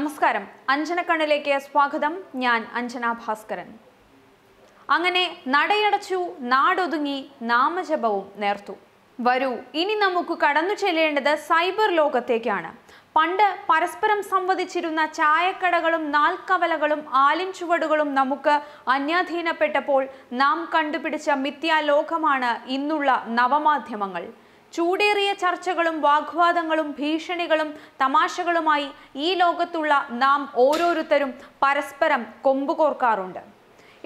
നമസ്കാരം അഞ്ജനക്കണ്ണിലേക്ക് സ്വാഗതം ഞാൻ അഞ്ജന ഭാസ്കരൻ അങ്ങനെ നടയടച്ചു നാടൊതുങ്ങി നാമജപവും നേർത്തു വരൂ ഇനി നമുക്ക് കടന്നു ചെല്ലേണ്ടത് സൈബർ ലോകത്തേക്കാണ് പണ്ട് പരസ്പരം സംവദിച്ചിരുന്ന ചായക്കടകളും നാൽക്കവലകളും ആലിൻചുവടുകളും നമുക്ക് അന്യാധീനപ്പെട്ടപ്പോൾ നാം കണ്ടുപിടിച്ച മിഥ്യാലോകമാണ് ഇന്നുള്ള നവമാധ്യമങ്ങൾ ചൂടേറിയ ചർച്ചകളും വാഗ്വാദങ്ങളും ഭീഷണികളും തമാശകളുമായി ഈ ലോകത്തുള്ള നാം ഓരോരുത്തരും പരസ്പരം കൊമ്പുകോർക്കാറുണ്ട്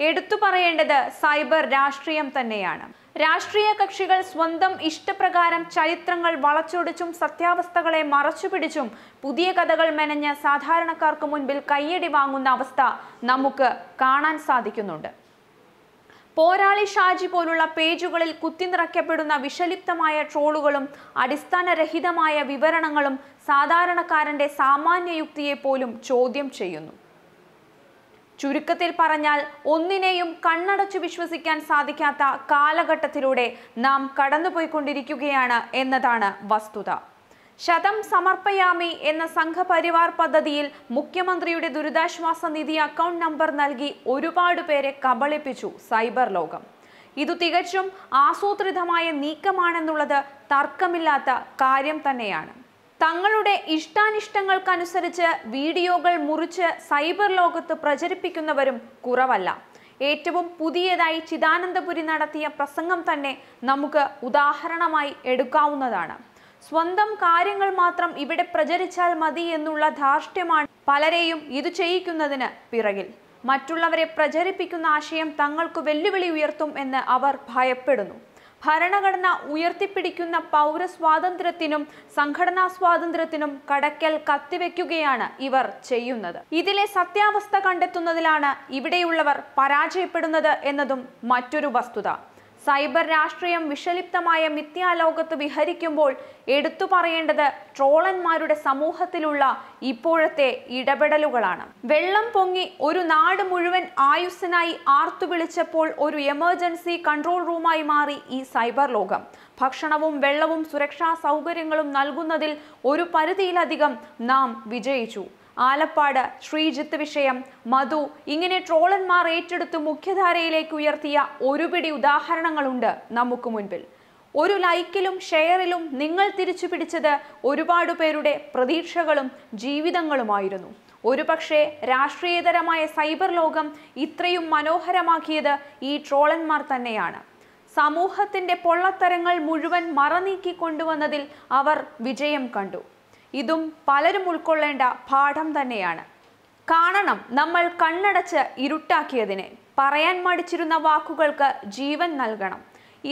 എടുത്തു പറയേണ്ടത് സൈബർ രാഷ്ട്രീയം തന്നെയാണ് രാഷ്ട്രീയ കക്ഷികൾ സ്വന്തം ഇഷ്ടപ്രകാരം ചരിത്രങ്ങൾ വളച്ചൊടിച്ചും സത്യാവസ്ഥകളെ മറച്ചുപിടിച്ചും പുതിയ കഥകൾ മെനഞ്ഞ് സാധാരണക്കാർക്ക് മുൻപിൽ കയ്യടി വാങ്ങുന്ന അവസ്ഥ നമുക്ക് കാണാൻ സാധിക്കുന്നുണ്ട് പോരാളി ഷാജി പോലുള്ള പേജുകളിൽ കുത്തിനിറയ്ക്കപ്പെടുന്ന വിഷലിപ്തമായ ട്രോളുകളും അടിസ്ഥാനരഹിതമായ വിവരണങ്ങളും സാധാരണക്കാരന്റെ സാമാന്യ യുക്തിയെ പോലും ചോദ്യം ചെയ്യുന്നു ചുരുക്കത്തിൽ പറഞ്ഞാൽ ഒന്നിനെയും കണ്ണടച്ചു വിശ്വസിക്കാൻ സാധിക്കാത്ത കാലഘട്ടത്തിലൂടെ നാം കടന്നുപോയിക്കൊണ്ടിരിക്കുകയാണ് എന്നതാണ് വസ്തുത ശതം സമർപ്പയാമി എന്ന സംഘപരിവാർ പദ്ധതിയിൽ മുഖ്യമന്ത്രിയുടെ ദുരിതാശ്വാസ നിധി അക്കൗണ്ട് നമ്പർ നൽകി ഒരുപാട് പേരെ കബളിപ്പിച്ചു സൈബർ ലോകം ഇതു തികച്ചും ആസൂത്രിതമായ നീക്കമാണെന്നുള്ളത് തർക്കമില്ലാത്ത കാര്യം തന്നെയാണ് തങ്ങളുടെ ഇഷ്ടാനിഷ്ടങ്ങൾക്കനുസരിച്ച് വീഡിയോകൾ മുറിച്ച് സൈബർ ലോകത്ത് പ്രചരിപ്പിക്കുന്നവരും കുറവല്ല ഏറ്റവും പുതിയതായി ചിദാനന്ദപുരി നടത്തിയ പ്രസംഗം തന്നെ നമുക്ക് ഉദാഹരണമായി എടുക്കാവുന്നതാണ് സ്വന്തം കാര്യങ്ങൾ മാത്രം ഇവിടെ പ്രചരിച്ചാൽ മതി എന്നുള്ള ധാർഷ്ട്യമാണ് പലരെയും ഇത് ചെയ്യിക്കുന്നതിന് പിറകിൽ മറ്റുള്ളവരെ പ്രചരിപ്പിക്കുന്ന ആശയം തങ്ങൾക്ക് വെല്ലുവിളി ഉയർത്തും എന്ന് അവർ ഭയപ്പെടുന്നു ഭരണഘടന ഉയർത്തിപ്പിടിക്കുന്ന പൗരസ്വാതന്ത്ര്യത്തിനും സംഘടനാ സ്വാതന്ത്ര്യത്തിനും കടക്കൽ കത്തിവെക്കുകയാണ് ഇവർ ചെയ്യുന്നത് ഇതിലെ സത്യാവസ്ഥ കണ്ടെത്തുന്നതിലാണ് ഇവിടെയുള്ളവർ പരാജയപ്പെടുന്നത് എന്നതും മറ്റൊരു വസ്തുത സൈബർ രാഷ്ട്രീയം വിഷലിപ്തമായ മിഥ്യാലോകത്ത് വിഹരിക്കുമ്പോൾ എടുത്തു പറയേണ്ടത് ട്രോളന്മാരുടെ സമൂഹത്തിലുള്ള ഇപ്പോഴത്തെ ഇടപെടലുകളാണ് വെള്ളം പൊങ്ങി ഒരു നാട് മുഴുവൻ ആയുസ്സിനായി ആർത്തു വിളിച്ചപ്പോൾ ഒരു എമർജൻസി കൺട്രോൾ റൂമായി മാറി ഈ സൈബർ ലോകം ഭക്ഷണവും വെള്ളവും സുരക്ഷാ സൗകര്യങ്ങളും നൽകുന്നതിൽ ഒരു പരിധിയിലധികം നാം വിജയിച്ചു ആലപ്പാട് ശ്രീജിത്ത് വിഷയം മധു ഇങ്ങനെ ട്രോളന്മാർ ഏറ്റെടുത്ത് മുഖ്യധാരയിലേക്ക് ഉയർത്തിയ ഒരുപിടി ഉദാഹരണങ്ങളുണ്ട് നമുക്ക് മുൻപിൽ ഒരു ലൈക്കിലും ഷെയറിലും നിങ്ങൾ തിരിച്ചു പിടിച്ചത് ഒരുപാട് പേരുടെ പ്രതീക്ഷകളും ജീവിതങ്ങളുമായിരുന്നു ഒരുപക്ഷെ രാഷ്ട്രീയതരമായ സൈബർ ലോകം ഇത്രയും മനോഹരമാക്കിയത് ഈ ട്രോളന്മാർ തന്നെയാണ് സമൂഹത്തിന്റെ പൊള്ളത്തരങ്ങൾ മുഴുവൻ മറനീക്കി കൊണ്ടുവന്നതിൽ അവർ വിജയം കണ്ടു ഇതും പലരും ഉൾക്കൊള്ളേണ്ട പാഠം തന്നെയാണ് കാണണം നമ്മൾ കണ്ണടച്ച് ഇരുട്ടാക്കിയതിനെ പറയാൻ മടിച്ചിരുന്ന വാക്കുകൾക്ക് ജീവൻ നൽകണം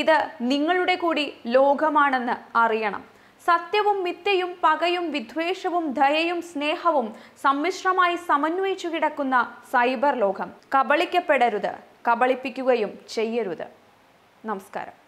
ഇത് നിങ്ങളുടെ കൂടി ലോകമാണെന്ന് അറിയണം സത്യവും മിഥ്യയും പകയും വിദ്വേഷവും ദയയും സ്നേഹവും സമ്മിശ്രമായി സമന്വയിച്ചു കിടക്കുന്ന സൈബർ ലോകം കബളിക്കപ്പെടരുത് കബളിപ്പിക്കുകയും ചെയ്യരുത് നമസ്കാരം